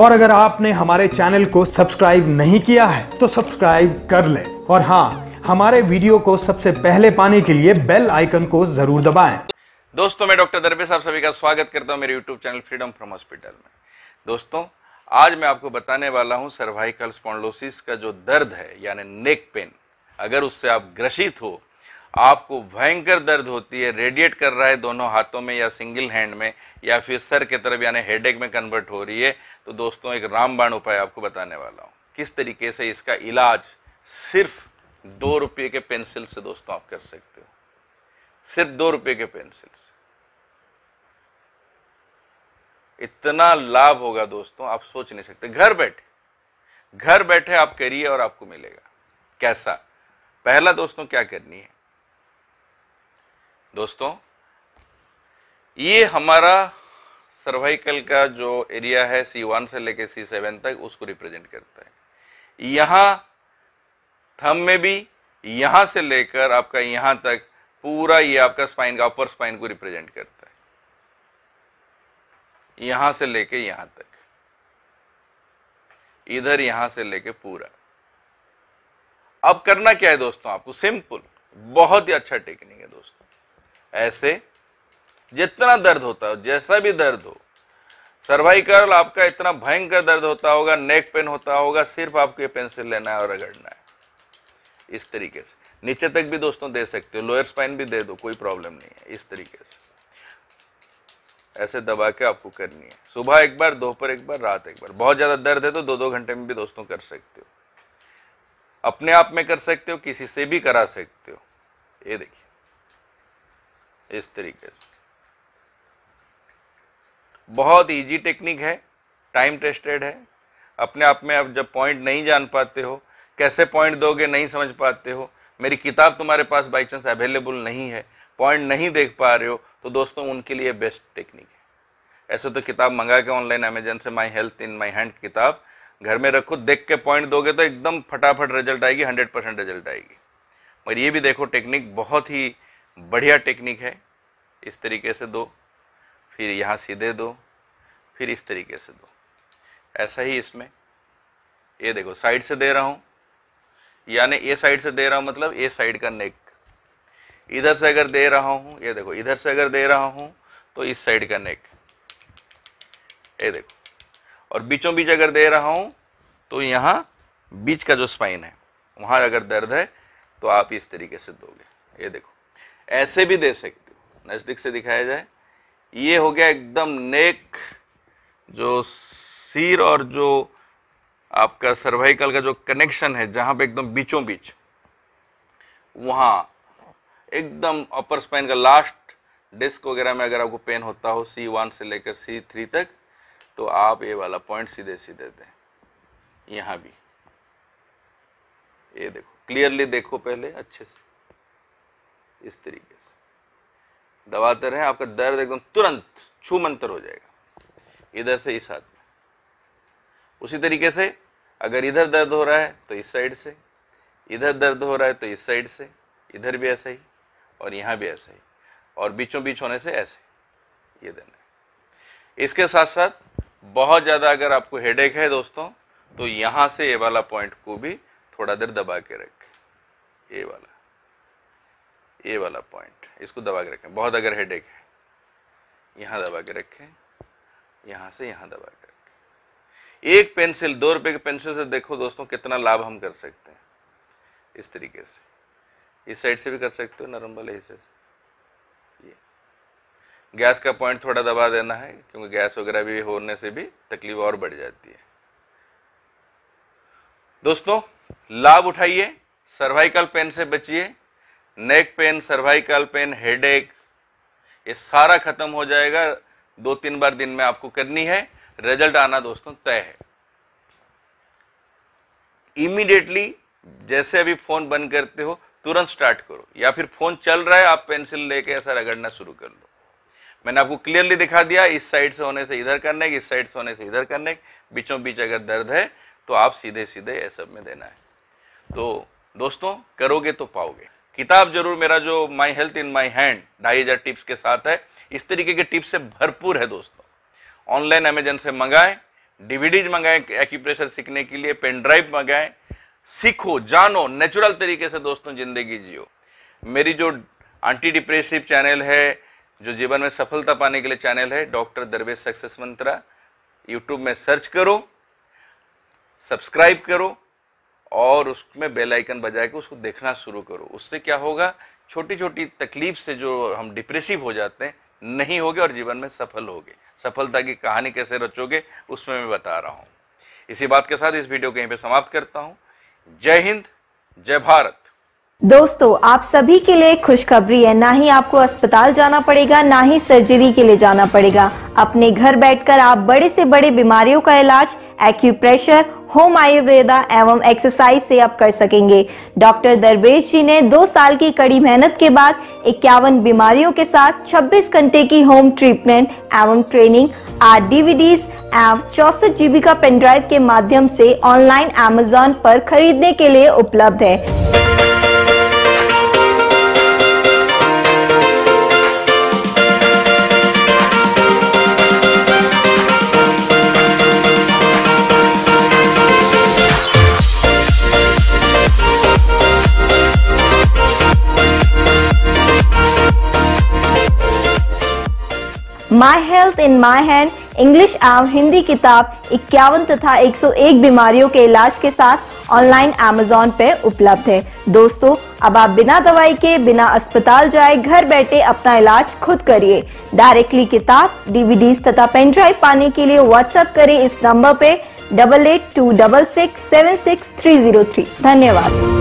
और अगर आपने हमारे चैनल को सब्सक्राइब नहीं किया है तो सब्सक्राइब कर ले और हाँ हमारे वीडियो को सबसे पहले पाने के लिए बेल आइकन को जरूर दबाएं दोस्तों मैं डॉक्टर दरबे साहब सभी का स्वागत करता हूं मेरे YouTube channel freedom from hospital में दोस्तों आज मैं आपको बताने वाला हूं सर्वाइकल स्पॉन्डलोसिस का जो दर्द है यानी नेक पेन अगर उससे आप ग्रसित हो आपको भयंकर दर्द होती है रेडिएट कर रहा है दोनों हाथों में या सिंगल हैंड में या फिर सर के तरफ यानी हेडेक में कन्वर्ट हो रही है तो दोस्तों एक रामबाण उपाय आपको बताने वाला हूँ किस तरीके से इसका इलाज सिर्फ दो रुपये के पेंसिल से दोस्तों आप कर सकते हो सिर्फ दो रुपये के पेंसिल से इतना लाभ होगा दोस्तों आप सोच नहीं सकते घर बैठे घर बैठे आप करिए और आपको मिलेगा कैसा पहला दोस्तों क्या करनी है दोस्तों ये हमारा सर्वाइकल का जो एरिया है सी वन से लेके सी सेवन तक उसको रिप्रेजेंट करता है यहां थम में भी यहां से लेकर आपका यहां तक पूरा ये आपका स्पाइन का अपर स्पाइन को रिप्रेजेंट करता है यहां से लेके यहां तक इधर यहां से लेके पूरा अब करना क्या है दोस्तों आपको सिंपल बहुत ही अच्छा टेक्निक है दोस्तों ऐसे जितना दर्द होता हो जैसा भी दर्द हो सर्वाइकल आपका इतना भयंकर दर्द होता होगा नेक पेन होता होगा सिर्फ आपको ये पेंसिल लेना है और रगड़ना है इस तरीके से नीचे तक भी दोस्तों दे सकते हो लोअर स्पाइन भी दे दो कोई प्रॉब्लम नहीं है इस तरीके से ऐसे दबा के आपको करनी है सुबह एक बार दोपहर एक बार रात एक बार बहुत ज़्यादा दर्द है तो दो दो घंटे में भी दोस्तों कर सकते हो अपने आप में कर सकते हो किसी से भी करा सकते हो ये देखिए इस तरीके से बहुत इजी टेक्निक है टाइम टेस्टेड है अपने आप में आप जब पॉइंट नहीं जान पाते हो कैसे पॉइंट दोगे नहीं समझ पाते हो मेरी किताब तुम्हारे पास बाई चांस अवेलेबल नहीं है पॉइंट नहीं देख पा रहे हो तो दोस्तों उनके लिए बेस्ट टेक्निक है ऐसे तो किताब मंगा के ऑनलाइन अमेजन से माई हेल्थ इन माई हैंड किताब घर में रखो देख के पॉइंट दोगे तो एकदम फटाफट रिजल्ट आएगी हंड्रेड परसेंट रिजल्ट आएगी मगर ये भी देखो टेक्निक बहुत ही बढ़िया टेक्निक है इस तरीके से दो फिर यहाँ सीधे दो फिर इस तरीके से दो ऐसा ही इसमें ये देखो साइड से दे रहा हूँ यानी ये साइड से दे रहा हूँ मतलब ये साइड का नेक इधर से अगर दे रहा हूँ ये देखो इधर से अगर दे रहा हूँ तो इस साइड का नेक ये देखो और बीचों बीच अगर दे रहा हूँ तो यहाँ बीच का जो स्पाइन है वहाँ अगर दर्द है तो आप इस तरीके से दोगे ये देखो ऐसे भी दे सकते हो नज़दीक से दिखाया जाए ये हो गया एकदम नेक जो सिर और जो आपका सर्वाइकल का जो कनेक्शन है जहां पे एकदम बीचों बीच वहां एकदम अपर स्पाइन का लास्ट डिस्क वगैरह में अगर आपको पेन होता हो सी वन से लेकर सी थ्री तक तो आप ये वाला पॉइंट सीधे सीधे दें यहां भी ये देखो क्लियरली देखो पहले अच्छे से इस तरीके से दबाते रहें आपका दर्द एकदम तुरंत छूमंतर हो जाएगा इधर से इस हाथ में उसी तरीके से अगर इधर दर्द हो रहा है तो इस साइड से इधर दर्द हो रहा है तो इस साइड से इधर भी ऐसा ही और यहाँ भी ऐसा ही और बीचों बीच होने से ऐसे ये देना है इसके साथ साथ बहुत ज़्यादा अगर आपको हेडेक है दोस्तों तो यहाँ से ये वाला पॉइंट को भी थोड़ा देर दबा के रखें ये वाला ये वाला पॉइंट इसको दबा के रखें बहुत अगर हेडेक है यहाँ दबा के रखें यहाँ से यहाँ दबा के रखें एक पेंसिल दो रुपए के पेंसिल से देखो दोस्तों कितना लाभ हम कर सकते हैं इस तरीके से इस साइड से भी कर सकते हो नरम वाले हिस्से से ये गैस का पॉइंट थोड़ा दबा देना है क्योंकि गैस वगैरह भी होने से भी तकलीफ और बढ़ जाती है दोस्तों लाभ उठाइए सर्वाइकल पेन से बचिए neck pain cervical pain headache ये सारा ख़त्म हो जाएगा दो तीन बार दिन में आपको करनी है रिजल्ट आना दोस्तों तय है इमीडिएटली जैसे अभी फ़ोन बंद करते हो तुरंत स्टार्ट करो या फिर फ़ोन चल रहा है आप पेंसिल लेके ऐसा रगड़ना शुरू कर लो मैंने आपको क्लियरली दिखा दिया इस साइड से होने से इधर करने इस साइड से होने से इधर करने बीचों बीच अगर दर्द है तो आप सीधे सीधे ये सब में देना है तो दोस्तों करोगे तो पाओगे किताब जरूर मेरा जो माई हेल्थ इन माई हैंड ढाई हज़ार टिप्स के साथ है इस तरीके के टिप्स से भरपूर है दोस्तों ऑनलाइन अमेजन से मंगाएं डीवीडीज मंगाएं एक्यूप्रेशर सीखने के लिए पेन ड्राइव मंगाएं सीखो जानो नेचुरल तरीके से दोस्तों ज़िंदगी जियो मेरी जो एंटी डिप्रेसिव चैनल है जो जीवन में सफलता पाने के लिए चैनल है doctor Darvesh success mantra YouTube में सर्च करो सब्सक्राइब करो और उसमें बेल आइकन बजा के उसको देखना शुरू करो उससे क्या होगा छोटी छोटी तकलीफ से जो हम डिप्रेसिव हो जाते हैं नहीं होगे और जीवन में सफल होगे सफलता की कहानी कैसे रचोगे उसमें मैं बता रहा हूँ इसी बात के साथ इस वीडियो को यहीं पर समाप्त करता हूँ जय हिंद जय भारत दोस्तों आप सभी के लिए खुशखबरी है ना ही आपको अस्पताल जाना पड़ेगा ना ही सर्जरी के लिए जाना पड़ेगा अपने घर बैठकर आप बड़े से बड़े बीमारियों का इलाज एक्यूप्रेशर होम आयुर्वेदा एवं एक्सरसाइज से आप कर सकेंगे डॉक्टर दरवेश जी ने दो साल की कड़ी मेहनत के बाद इक्यावन बीमारियों के साथ 26 घंटे की होम ट्रीटमेंट एवं ट्रेनिंग आर डीवीडी एवं चौसठ जीबी का पेनड्राइव के माध्यम से ऑनलाइन अमेजोन पर खरीदने के लिए उपलब्ध है my health in my hand English एवं हिंदी किताब इक्यावन तथा 101 बीमारियों के इलाज के साथ ऑनलाइन अमेजोन पे उपलब्ध है दोस्तों अब आप बिना दवाई के बिना अस्पताल जाए घर बैठे अपना इलाज खुद करिए डायरेक्टली किताब डीवीडी तथा पेन ड्राइव पाने के लिए व्हाट्सएप करें इस नंबर पे double eight two double six seven six three zero three धन्यवाद